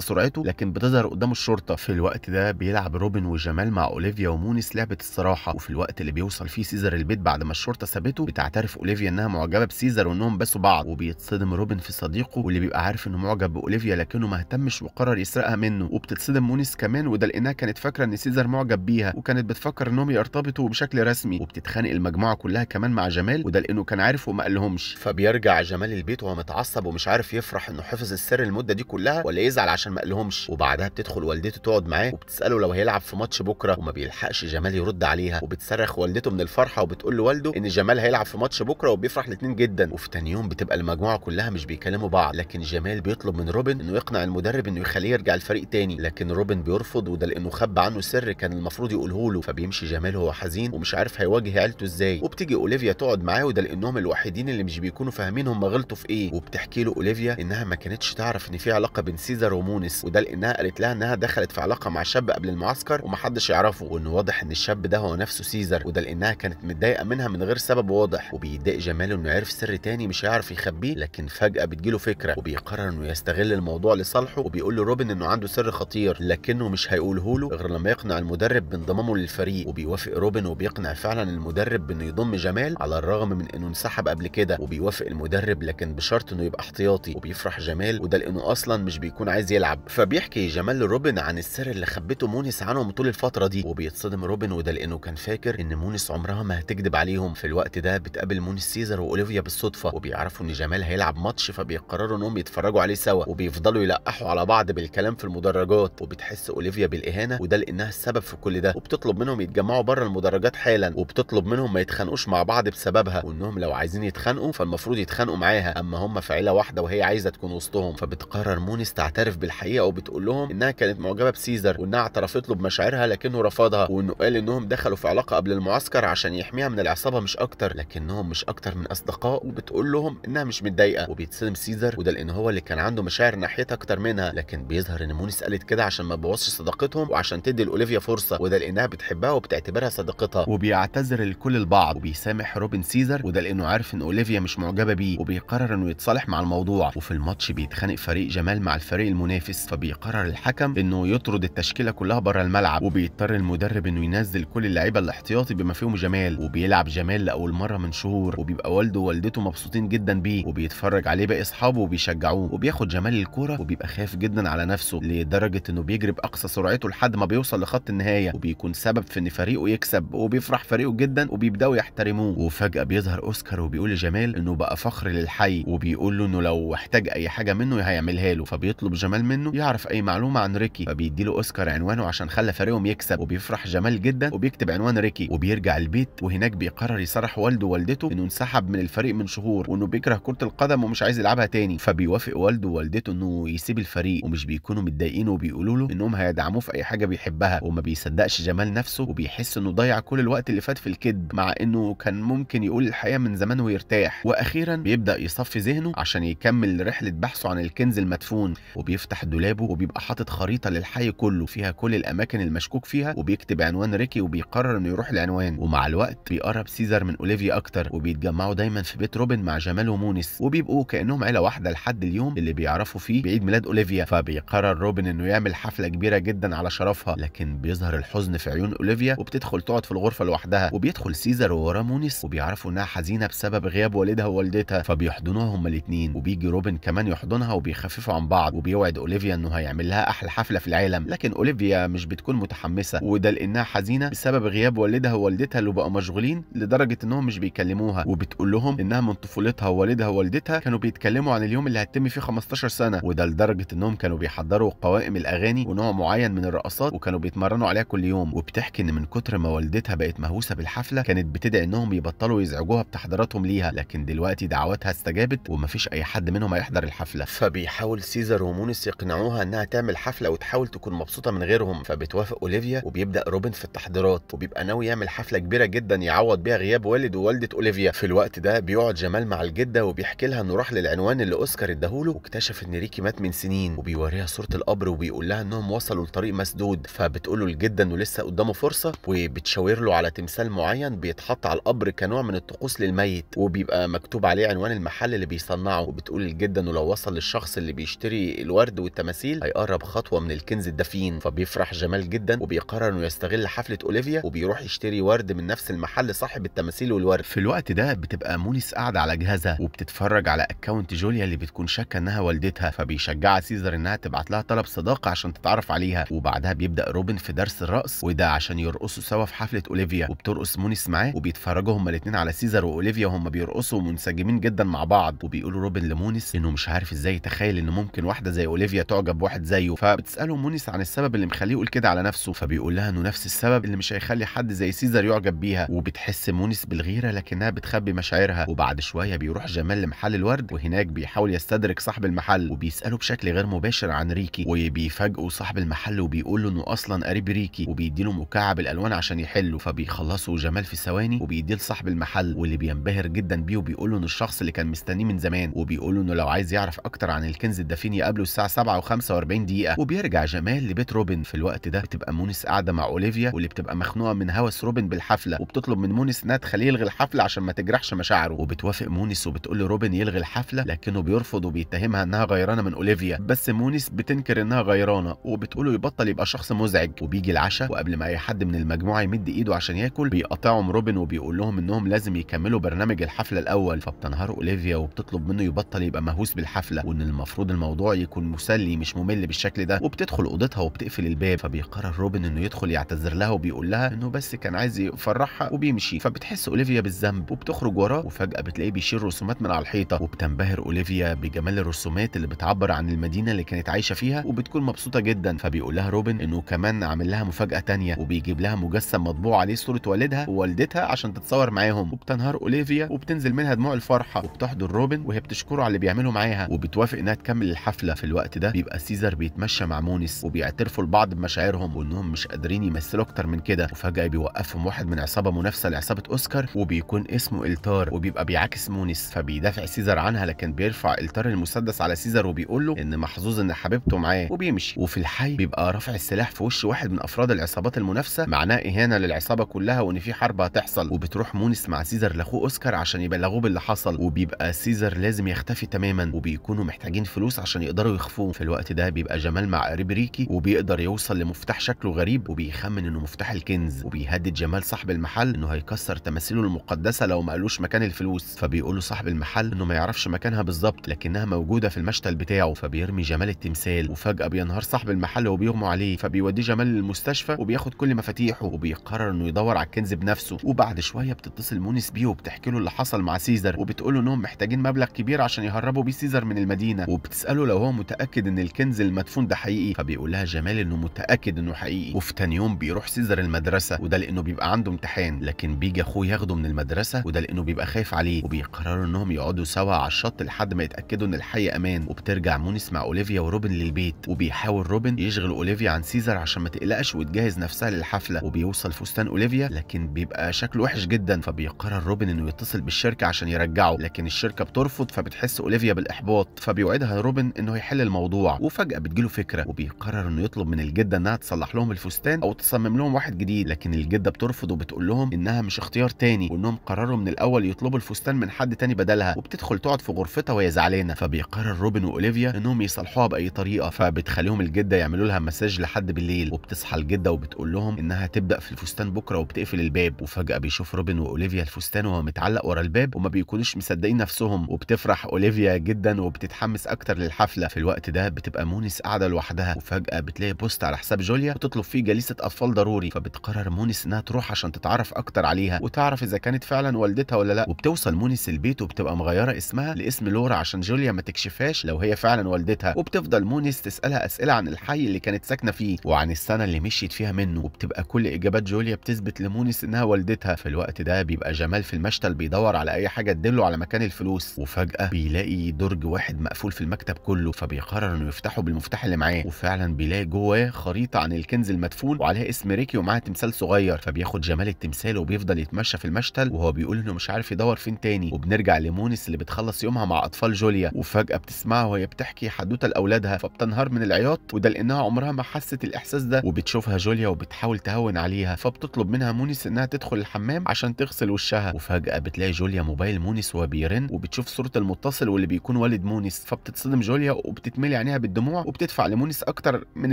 سرعته لكن بتظهر قدام الشرطه في الوقت ده بيلعب روبن وجمال مع اوليفيا ومونس لعبه الصراحه وفي الوقت اللي بيوصل فيه سيزر البيت بعد ما الشرطه سابته بتعترف اوليفيا انها معجبه بسيزر وانهم باسوا بعض وبيتصدم روبن في صديقه واللي بيبقى عارف انه معجب باوليفيا لكنه ما اهتمش وقرر يسرقها منه وبتتصدم مونس كمان وده لانها كانت فاكره ان سيزر معجب بيها وكانت بتفكر انهم يرتبطوا بشكل رسمي وبتتخانق المجموعه كلها كمان مع جمال وده لانه كان عارف وما قالهمش فبيرجع جمال البيت وهو متعصب ومش عارف يفرح انه حفظ السر المده دي كلها ولا يزعل عشان ما قالهمش وبعدها بتدخل والدته تقعد معاه وبتساله لو هيلعب في ماتش بكره وما بيلحقش جمال يرد عليها وبتصرخ والدته من الفرحه وبتقول لوالده ان جمال هيلعب في ماتش بكره وبيفرح الاثنين جدا وفي تاني يوم بتبقى المجموعه كلها مش بيكلموا بعض لكن جمال بيطلب من روبن انه يقنع المدرب انه يخليه يرجع الفريق تاني لكن روبن بيرفض وده لانه خبى عنه سر كان المفروض يقوله له فبيمشي جمال وهو حزين ومش عارف هيواجه عيلته ازاي وبتيجي اوليفيا تقعد معاه وده لانهم الوحيدين اللي مش بيكونوا فاهمين هم غلطوا في ايه وبتحكي له اوليفيا انها ما كانتش تعرف ان في علاقه بين سيزر ومونس وده لانها قالت لها انها دخلت في علاقه مع شاب قبل المعسكر ومحدش يعرفه وان واضح ان الشاب ده هو نفسه سيزر وده لانها كانت متضايقه منها من غير سبب واضح وبيضايق جمال انه عرف سر تاني مش هيعرف يخبيه لكن فجاه بتجيله فكره وبيقرر انه يستغل الموضوع لصالحه وبيقول لروبن انه عنده سر خطير لكنه مش هيقوله له غير لما يقنع المدرب بانضمامه للفريق وبيوافق روبن وبيقنع فعلا المدرب بانه يضم جمال على الرغم من انه انسحب قبل كده وبيوافق المدرب مدرب لكن بشرط انه يبقى احتياطي وبيفرح جمال وده لانه اصلا مش بيكون عايز يلعب فبيحكي جمال لروبن عن السر اللي خبته مونس عنهم طول الفتره دي وبيتصدم روبن وده لانه كان فاكر ان مونس عمرها ما هتكذب عليهم في الوقت ده بتقابل مونس سيزر واوليفيا بالصدفه وبيعرفوا ان جمال هيلعب ماتش فبيقرروا انهم يتفرجوا عليه سوا وبيفضلوا يلقحوا على بعض بالكلام في المدرجات وبتحس اوليفيا بالاهانه وده لانها السبب في كل ده وبتطلب منهم يتجمعوا بره المدرجات حالا وبتطلب منهم ما يتخانقوش مع بعض بسببها وانهم لو عايزين يتخانقوا فالمفروض يتخانقوا يتخانقوا معاها اما هم في عيله واحده وهي عايزه تكون وسطهم فبتقرر مونس تعترف بالحقيقه وبتقول لهم انها كانت معجبه بسيزر وانها اعترفت له بمشاعرها لكنه رفضها وانه قال انهم دخلوا في علاقه قبل المعسكر عشان يحميها من العصابه مش اكتر لكنهم مش اكتر من اصدقاء وبتقول لهم انها مش متضايقه وبيتصدم سيزر وده لان هو اللي كان عنده مشاعر ناحيتها اكتر منها لكن بيظهر ان مونس قالت كده عشان ما تبوظش صداقتهم وعشان تدي لاوليفيا فرصه وده لانها بتحبها وبتعتبرها صديقتها وبيعتذر لكل البعض وبيسامح روبن سيزر وده لانه عارف ان اوليفيا مش معجبه بيه وبيقرر انه يتصالح مع الموضوع وفي الماتش بيتخانق فريق جمال مع الفريق المنافس فبيقرر الحكم انه يطرد التشكيله كلها بره الملعب وبيضطر المدرب انه ينزل كل اللعيبه الاحتياطي بما فيهم جمال وبيلعب جمال لاول مره من شهور وبيبقى والده ووالدته مبسوطين جدا بيه وبيتفرج عليه باقي اصحابه وبيشجعوه وبياخد جمال الكوره وبيبقى خايف جدا على نفسه لدرجه انه بيجري باقصى سرعته لحد ما بيوصل لخط النهايه وبيكون سبب في ان فريقه يكسب وبيفرح فريقه جدا وبيبداوا يحترموه وفجاه بيظهر اوسكار وبيقول لجمال انه بقى فخر للحي وبيقول له انه لو احتاج اي حاجه منه هيعملها له فبيطلب جمال منه يعرف اي معلومه عن ريكي فبيدي له اوسكار عنوانه عشان خلى فريقهم يكسب وبيفرح جمال جدا وبيكتب عنوان ريكي وبيرجع البيت وهناك بيقرر يصرح والده ووالدته انه انسحب من الفريق من شهور وانه بيكره كره القدم ومش عايز يلعبها تاني فبيوافق والده ووالدته انه يسيب الفريق ومش بيكونوا متضايقين وبيقولوا له انهم هيدعموه في اي حاجه بيحبها وما بيصدقش جمال نفسه وبيحس انه ضيع كل الوقت اللي فات في الكذب مع انه كان ممكن يقول الحقيقه من زمان ويرتاح واخيرا بيبدا بيبدا يصفي ذهنه عشان يكمل رحله بحثه عن الكنز المدفون وبيفتح دولابه وبيبقى حاطط خريطه للحي كله فيها كل الاماكن المشكوك فيها وبيكتب عنوان ريكي وبيقرر انه يروح العنوان ومع الوقت بيقرب سيزر من اوليفيا اكتر وبيتجمعوا دايما في بيت روبن مع جمال ومونس وبيبقوا كانهم عيله واحده لحد اليوم اللي بيعرفوا فيه بعيد ميلاد اوليفيا فبيقرر روبن انه يعمل حفله كبيره جدا على شرفها لكن بيظهر الحزن في عيون اوليفيا وبتدخل تقعد في الغرفه لوحدها وبيدخل سيزر ووراه مونس وبيعرفوا انها حزينه بسبب غياب والدها ووالدتها فبيحضنوها هما الاثنين وبيجي روبن كمان يحضنها وبيخففوا عن بعض وبيوعد اوليفيا انه هيعمل لها احلى حفله في العالم لكن اوليفيا مش بتكون متحمسه وده لانها حزينه بسبب غياب والدها ووالدتها اللي بقوا مشغولين لدرجه انهم مش بيكلموها وبتقول لهم انها من طفولتها ووالدها ووالدتها كانوا بيتكلموا عن اليوم اللي هتتم فيه 15 سنه وده لدرجه انهم كانوا بيحضروا قوائم الاغاني ونوع معين من الرقصات وكانوا بيتمرنوا عليها كل يوم وبتحكي ان من كتر ما والدتها بقت مهووسه بالحفله كانت بتدعي انهم يبطلوا يزعجوها بتحضيراتهم ليها لكن دلوقتي دعوات وقتها استجابت ومفيش اي حد منهم هيحضر الحفله فبيحاول سيزر ومونس يقنعوها انها تعمل حفله وتحاول تكون مبسوطه من غيرهم فبتوافق اوليفيا وبيبدا روبن في التحضيرات وبيبقى ناوي يعمل حفله كبيره جدا يعوض بيها غياب والد ووالده اوليفيا في الوقت ده بيقعد جمال مع الجده وبيحكي لها انه راح للعنوان اللي اوسكار اداهوله واكتشف ان ريكي مات من سنين وبيوريها صوره القبر وبيقول لها انهم وصلوا لطريق مسدود فبتقول له الجده انه لسه قدامه فرصه وبتشاور له على تمثال معين بيتحط على القبر كنوع من الطقوس للميت وبيبقى مكتوب عليه عنوان عنوان المحل اللي بيصنعه وبتقول جدا انه لو وصل للشخص اللي بيشتري الورد والتماثيل هيقرب خطوه من الكنز الدفين فبيفرح جمال جدا وبيقرر انه يستغل حفله اوليفيا وبيروح يشتري ورد من نفس المحل صاحب التماثيل والورد في الوقت ده بتبقى مونيس قاعده على جهازها وبتتفرج على اكونت جوليا اللي بتكون شاكه انها والدتها فبيشجعها سيزر انها تبعت لها طلب صداقه عشان تتعرف عليها وبعدها بيبدا روبن في درس الرقص وده عشان يرقصوا سوا في حفله اوليفيا وبترقص مونيس معاه وبيتفرجوا هما الاثنين على سيزر واوليفيا وهما بيرقصوا منسجمين جدا جدا مع بعض وبيقولوا روبن لمونس انه مش عارف ازاي يتخيل ان ممكن واحده زي اوليفيا تعجب بواحد زيه فبتساله مونس عن السبب اللي مخليه يقول كده على نفسه فبيقول لها انه نفس السبب اللي مش هيخلي حد زي سيزر يعجب بيها وبتحس مونس بالغيره لكنها بتخبي مشاعرها وبعد شويه بيروح جمال لمحل الورد وهناك بيحاول يستدرك صاحب المحل وبيساله بشكل غير مباشر عن ريكي وبيفاجئه صاحب المحل وبيقول له انه اصلا قريب ريكي وبيديله مكعب الالوان عشان يحله فبيخلصه جمال في ثواني وبيديه لصاحب المحل واللي بينبهر جدا بيه وبيقول له ان الشخص اللي كان مستنيه من زمان وبيقول انه لو عايز يعرف اكتر عن الكنز الدفين يقابله الساعه 7 و45 دقيقه وبيرجع جمال لبيت روبن في الوقت ده بتبقى مونس قاعده مع اوليفيا واللي بتبقى مخنوقه من هوس روبن بالحفله وبتطلب من مونس انها تخليه يلغي الحفله عشان ما تجرحش مشاعره وبتوافق مونس وبتقول لروبن يلغي الحفله لكنه بيرفض وبيتهمها انها غيرانه من اوليفيا بس مونس بتنكر انها غيرانه وبتقوله يبطل يبقى شخص مزعج وبيجي العشاء وقبل ما اي حد من المجموعه يمد ايده عشان ياكل بيقطعهم روبن وبيقول لهم انهم لازم يكملوا برنامج الحفله الاول فبتنهار أوليفيا وبتطلب منه يبطل يبقى مهووس بالحفلة وإن المفروض الموضوع يكون مسلي مش ممل بالشكل ده وبتدخل أوضتها وبتقفل الباب فبيقرر روبن إنه يدخل يعتذر لها وبيقول لها إنه بس كان عايز يفرحها وبيمشي فبتحس أوليفيا بالذنب وبتخرج وراه وفجأة بتلاقيه بيشيل رسومات من على الحيطة وبتنبهر أوليفيا بجمال الرسومات اللي بتعبر عن المدينة اللي كانت عايشة فيها وبتكون مبسوطة جدا فبيقول لها روبن إنه كمان عامل لها مفاجأة ثانيه وبيجيب لها مجسم مطبوع عليه صورة والدها ووالدتها عشان تتصور معاهم وبتنهار أوليفيا وبتنزل منها دموع الفرحة وبتحضر روبن وهي بتشكره على اللي بيعمله معاها وبتوافق انها تكمل الحفله في الوقت ده بيبقى سيزر بيتمشى مع مونس وبيعترفوا لبعض بمشاعرهم وانهم مش قادرين يمثلوا اكتر من كده وفجاه بيوقفهم واحد من عصابه منافسه لعصابه اوسكار وبيكون اسمه التار وبيبقى بيعاكس مونس فبيدافع سيزر عنها لكن بيرفع التار المسدس على سيزر وبيقول له ان محظوظ ان حبيبته معاه وبيمشي وفي الحي بيبقى رافع السلاح في وش واحد من افراد العصابات المنافسه معناه اهانه للعصابه كلها وان في حرب هتحصل وبتروح مونس مع سيزر لاخوه اوسكار عشان يبلغوه باللي حصل وبيبقى سيزر لازم يختفي تماما وبيكونوا محتاجين فلوس عشان يقدروا يخفوه في الوقت ده بيبقى جمال مع ريبريكي وبيقدر يوصل لمفتاح شكله غريب وبيخمن انه مفتاح الكنز وبيهدد جمال صاحب المحل انه هيكسر تماثيله المقدسه لو ما قالوش مكان الفلوس فبيقول له صاحب المحل انه ما يعرفش مكانها بالظبط لكنها موجوده في المشتل بتاعه فبيرمي جمال التمثال وفجاه بينهار صاحب المحل وبيغمى عليه فبيوديه جمال للمستشفى وبياخد كل مفاتيحه وبيقرر انه يدور على الكنز بنفسه وبعد شويه بتتصل مونس بيه وبتحكي له اللي حصل مع سيزر وبتقول انهم محتاجين مبلغ كبير عشان يهربوا بيه سيزر من المدينه وبتساله لو هو متاكد ان الكنز المدفون ده حقيقي فبيقول لها جمال انه متاكد انه حقيقي وفي تاني يوم بيروح سيزر المدرسه وده لانه بيبقى عنده امتحان لكن بيجي اخوه ياخده من المدرسه وده لانه بيبقى خايف عليه وبيقرروا انهم يقعدوا سوا على الشط لحد ما يتاكدوا ان الحي امان وبترجع مونس مع اوليفيا وروبن للبيت وبيحاول روبن يشغل اوليفيا عن سيزر عشان ما تقلقش وتجهز نفسها للحفله وبيوصل فستان اوليفيا لكن بيبقى شكله وحش جدا فبيقرر روبن انه يتصل بالشركه عشان يرجعه لكن الشركه بترفض فبتحس اوليفيا بالاحباط فبيوعدها روبن انه يحل الموضوع وفجاه بتجيله فكره وبيقرر انه يطلب من الجده انها تصلح لهم الفستان او تصمم لهم واحد جديد لكن الجده بترفض وبتقول لهم انها مش اختيار تاني وانهم قرروا من الاول يطلبوا الفستان من حد تاني بدلها وبتدخل تقعد في غرفتها وهي زعلانه فبيقرر روبن واوليفيا انهم يصلحوها باي طريقه فبتخليهم الجده يعملوا لها مساج لحد بالليل وبتصحى الجده وبتقول لهم انها تبدا في الفستان بكره وبتقفل الباب وفجاه بيشوف روبن واوليفيا الفستان وهو متعلق ورا الباب وما بيكونوش مصدقين مصدقين نفسهم وبتفرح اوليفيا جدا وبتتحمس اكتر للحفله في الوقت ده بتبقى مونس قاعده لوحدها وفجاه بتلاقي بوست على حساب جوليا بتطلب فيه جلسه اطفال ضروري فبتقرر مونس انها تروح عشان تتعرف اكتر عليها وتعرف اذا كانت فعلا والدتها ولا لا وبتوصل مونس البيت وبتبقى مغيره اسمها لاسم لورا عشان جوليا ما تكشفهاش لو هي فعلا والدتها وبتفضل مونس تسالها اسئله عن الحي اللي كانت ساكنه فيه وعن السنه اللي مشيت فيها منه وبتبقى كل اجابات جوليا بتثبت لمونس انها والدتها في الوقت ده بيبقى جمال في المشتل بيدور على اي حاجه تدله على مكان الفلوس وفجأة بيلاقي درج واحد مقفول في المكتب كله فبيقرر انه يفتحه بالمفتاح اللي معاه وفعلا بيلاقي جواه خريطة عن الكنز المدفون وعليها اسم ريكي ومعاها تمثال صغير فبياخد جمال التمثال وبيفضل يتمشى في المشتل وهو بيقول انه مش عارف يدور فين تاني وبنرجع لمونس اللي بتخلص يومها مع اطفال جوليا وفجأة بتسمعها وهي بتحكي حدوتة لاولادها فبتنهار من العياط وده لانها عمرها ما حست الاحساس ده وبتشوفها جوليا وبتحاول تهون عليها فبتطلب منها مونس انها تدخل الحمام عشان تغسل وشها وفجأة بتلاقي جوليا موبايل مونس وهو بيرن وبتشوف صوره المتصل واللي بيكون والد مونس فبتتصدم جوليا وبتتملي عينيها بالدموع وبتدفع لمونس اكتر من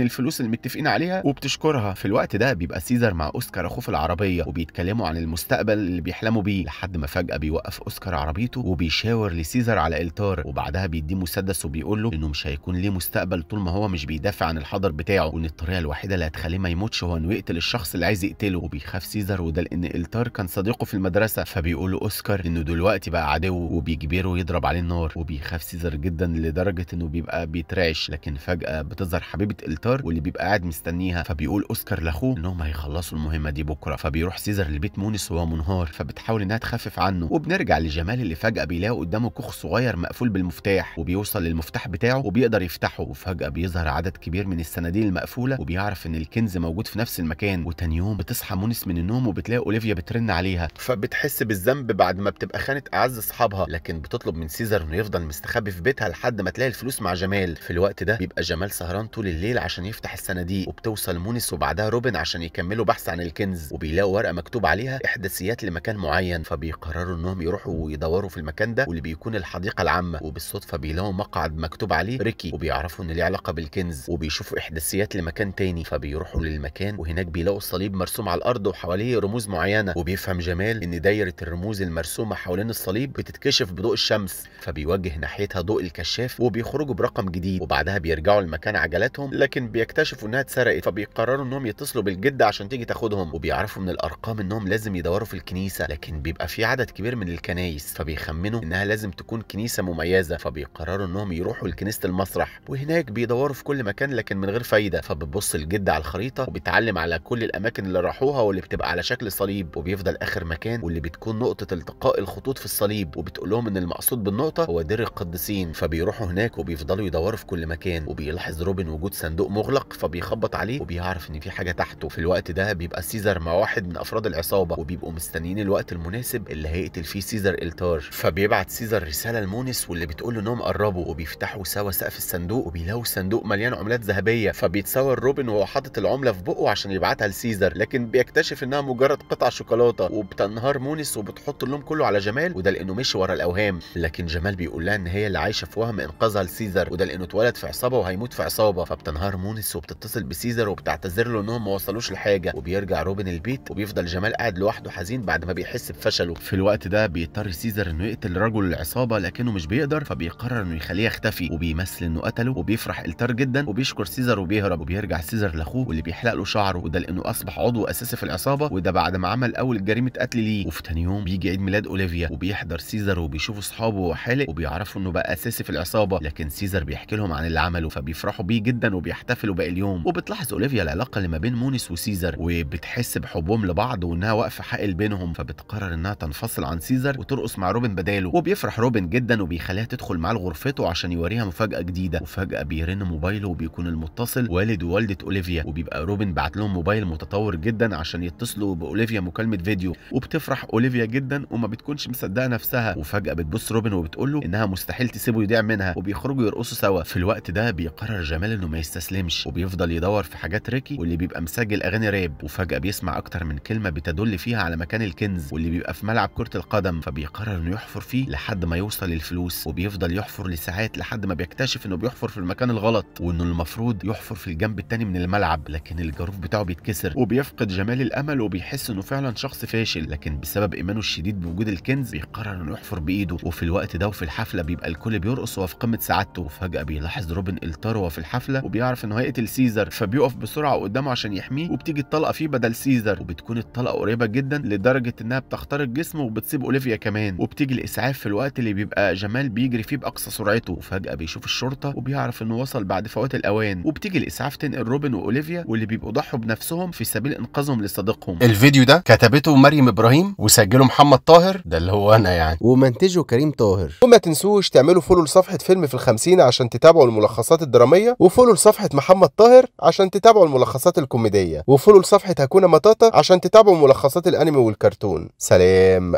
الفلوس اللي متفقين عليها وبتشكرها في الوقت ده بيبقى سيزر مع اوسكار اخوه في العربيه وبيتكلموا عن المستقبل اللي بيحلموا بيه لحد ما فجاه بيوقف اوسكار عربيته وبيشاور لسيزر على التار وبعدها بيديه مسدس وبيقول له انه مش هيكون ليه مستقبل طول ما هو مش بيدافع عن الحضر بتاعه وان الطريقه الوحيده اللي هتخليه ما يموتش هو انه يقتل الشخص اللي عايز يقتله وبيخاف سيزر وده لان التار كان صديقه في المدرسه فبيقول له اوسكار انه دلوقتي بقى عدو وبيجبره يضرب عليه النار وبيخاف سيزر جدا لدرجه انه بيبقى بيترعش لكن فجاه بتظهر حبيبه التار واللي بيبقى قاعد مستنيها فبيقول اوسكار لاخوه انهم هيخلصوا المهمه دي بكره فبيروح سيزر لبيت مونس وهو منهار فبتحاول انها تخفف عنه وبنرجع لجمال اللي فجاه بيلاقي قدامه كوخ صغير مقفول بالمفتاح وبيوصل للمفتاح بتاعه وبيقدر يفتحه وفجاه بيظهر عدد كبير من الصناديق المقفوله وبيعرف ان الكنز موجود في نفس المكان وتاني يوم بتصحى مونس من النوم وبتلاقي اوليفيا بترن عليها فبتحس بالذنب بعد ما بتبقى خانت اعز اصحابها اصحابها لكن بتطلب من سيزر انه يفضل مستخبي في بيتها لحد ما تلاقي الفلوس مع جمال في الوقت ده بيبقى جمال سهران طول الليل عشان يفتح الصناديق وبتوصل مونس وبعدها روبن عشان يكملوا بحث عن الكنز وبيلاقوا ورقه مكتوب عليها احداثيات لمكان معين فبيقرروا انهم يروحوا ويدوروا في المكان ده واللي بيكون الحديقه العامه وبالصدفه بيلاقوا مقعد مكتوب عليه ريكي وبيعرفوا ان ليه علاقه بالكنز وبيشوفوا احداثيات لمكان تاني فبيروحوا للمكان وهناك بيلاقوا الصليب مرسوم على الارض وحواليه رموز معينه وبيفهم جمال ان دايره الرموز المرسومه حوالين الصليب بتتكشف بضوء الشمس فبيوجه ناحيتها ضوء الكشاف وبيخرجوا برقم جديد وبعدها بيرجعوا لمكان عجلاتهم لكن بيكتشفوا انها اتسرقت فبيقرروا انهم يتصلوا بالجده عشان تيجي تاخدهم وبيعرفوا من الارقام انهم لازم يدوروا في الكنيسه لكن بيبقى في عدد كبير من الكنايس فبيخمنوا انها لازم تكون كنيسه مميزه فبيقرروا انهم يروحوا لكنيسه المسرح وهناك بيدوروا في كل مكان لكن من غير فايده فبتبص الجده على الخريطه وبتعلم على كل الاماكن اللي راحوها واللي بتبقى على شكل صليب وبيفضل اخر مكان واللي بتكون نقطه التقاء الخطوط في الصليب وبتقول لهم ان المقصود بالنقطه هو دير القديسين فبيروحوا هناك وبيفضلوا يدوروا في كل مكان وبيلاحظ روبن وجود صندوق مغلق فبيخبط عليه وبيعرف ان في حاجه تحته في الوقت ده بيبقى سيزر مع واحد من افراد العصابه وبيبقوا مستنيين الوقت المناسب اللي هيقتل فيه سيزر التار فبيبعت سيزر رساله لمونس واللي بتقول له انهم قربوا وبيفتحوا سوا سقف الصندوق وبيلاقوا صندوق مليان عملات ذهبيه فبيتصور روبن وهو حاطط العمله في بقه عشان يبعتها لسيزر لكن بيكتشف انها مجرد قطعه شوكولاته وبتنهار مونس وبتحط اللوم كله على جمال وده لانه مش بيمشي ورا الاوهام لكن جمال بيقول لها ان هي اللي عايشه في وهم انقاذها لسيزر وده لانه اتولد في عصابه وهيموت في عصابه فبتنهار مونس وبتتصل بسيزر وبتعتذر له انهم ما وصلوش لحاجه وبيرجع روبن البيت وبيفضل جمال قاعد لوحده حزين بعد ما بيحس بفشله في الوقت ده بيضطر سيزر انه يقتل رجل العصابه لكنه مش بيقدر فبيقرر انه يخليه يختفي وبيمثل انه قتله وبيفرح التار جدا وبيشكر سيزر وبيهرب وبيرجع سيزر لاخوه واللي بيحلق له شعره وده لانه اصبح عضو اساسي في العصابه وده بعد ما عمل اول جريمه قتل ليه وفي تاني يوم بيجي عيد ميلاد اوليفيا وبيحضر سيزر سيزر وبيشوفوا اصحابه حالق وبيعرفوا انه بقى اساسي في العصابه لكن سيزر بيحكي لهم عن اللي عمله فبيفرحوا بيه جدا وبيحتفلوا باقي اليوم وبتلاحظ اوليفيا العلاقه اللي ما بين مونس وسيزر وبتحس بحبهم لبعض وانها واقفه حائل بينهم فبتقرر انها تنفصل عن سيزر وترقص مع روبن بداله وبيفرح روبن جدا وبيخليها تدخل معاه لغرفته عشان يوريها مفاجاه جديده وفجاه بيرن موبايله وبيكون المتصل والد ووالده اوليفيا وبيبقى روبن بعت لهم موبايل متطور جدا عشان يتصلوا باوليفيا مكالمه فيديو وبتفرح اوليفيا جدا وما بتكونش مصدقه نفسها نفسها وفجاه بتبص روبن وبتقول له انها مستحيل تسيبه يضيع منها وبيخرجوا يرقصوا سوا في الوقت ده بيقرر جمال انه ما يستسلمش وبيفضل يدور في حاجات ريكي واللي بيبقى مسجل اغاني راب وفجاه بيسمع اكتر من كلمه بتدل فيها على مكان الكنز واللي بيبقى في ملعب كره القدم فبيقرر انه يحفر فيه لحد ما يوصل للفلوس وبيفضل يحفر لساعات لحد ما بيكتشف انه بيحفر في المكان الغلط وانه المفروض يحفر في الجنب التاني من الملعب لكن الجروف بتاعه بيتكسر وبيفقد جمال الامل وبيحس انه فعلا شخص فاشل لكن بسبب ايمانه الشديد بوجود الكنز بيقرر انه ويحفر يحفر بايده وفي الوقت ده وفي الحفله بيبقى الكل بيرقص وهو في قمه سعادته وفجاه بيلاحظ روبن التار وهو في الحفله وبيعرف انه هيقتل سيزر فبيقف بسرعه قدامه عشان يحميه وبتيجي الطلقه فيه بدل سيزر وبتكون الطلقه قريبه جدا لدرجه انها بتخترق جسمه وبتسيب اوليفيا كمان وبتيجي الاسعاف في الوقت اللي بيبقى جمال بيجري فيه باقصى سرعته وفجاه بيشوف الشرطه وبيعرف انه وصل بعد فوات الاوان وبتيجي الاسعاف تنقل روبن واوليفيا واللي بيبقوا ضحوا بنفسهم في سبيل انقاذهم لصديقهم الفيديو ده كتبته مريم ابراهيم وسجله محمد طاهر ده اللي هو انا يعني ومنتجه كريم طاهر وما تنسوش تعملوا فولو لصفحه فيلم في الخمسين عشان تتابعوا الملخصات الدراميه وفولو لصفحه محمد طاهر عشان تتابعوا الملخصات الكوميديه وفولو لصفحه هكونا مطاطا عشان تتابعوا ملخصات الانمي والكرتون سلام